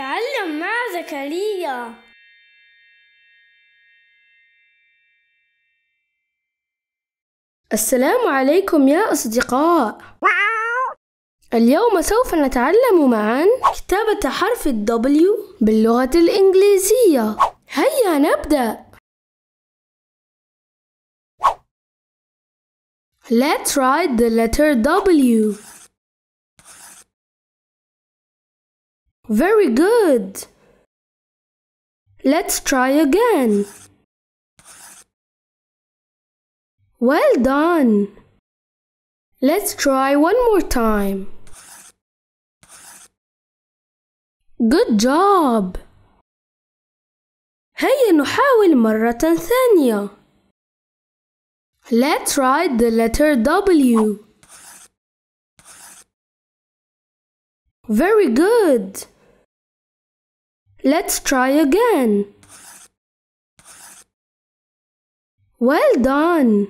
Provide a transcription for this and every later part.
تعلم مع زكريا السلام عليكم يا أصدقاء اليوم سوف نتعلم معا كتابة حرف W باللغة الإنجليزية هيا نبدأ Let's write the letter W Very good. Let's try again. Well done. Let's try one more time. Good job. هيا نحاول مرة ثانية. Let's write the letter W. Very good. Let's try again. Well done.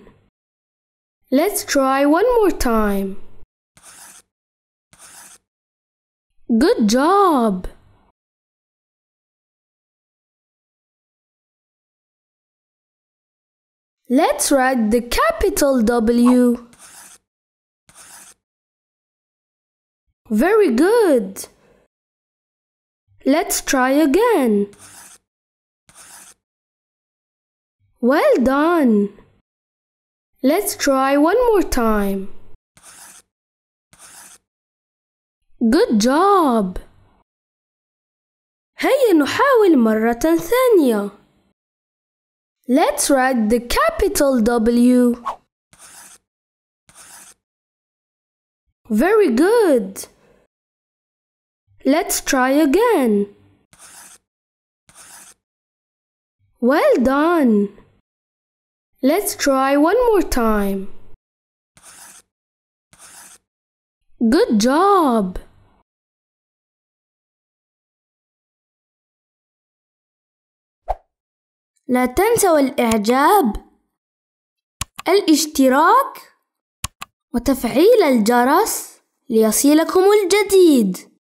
Let's try one more time. Good job. Let's write the capital W. Very good. Let's try again. Well done. Let's try one more time. Good job. هيا نحاول مرة ثانية. Let's write the capital W. Very good. Let's try again. Well done. Let's try one more time. Good job. لا تنسوا الإعجاب الاشتراك وتفعيل الجرس ليصلكم الجديد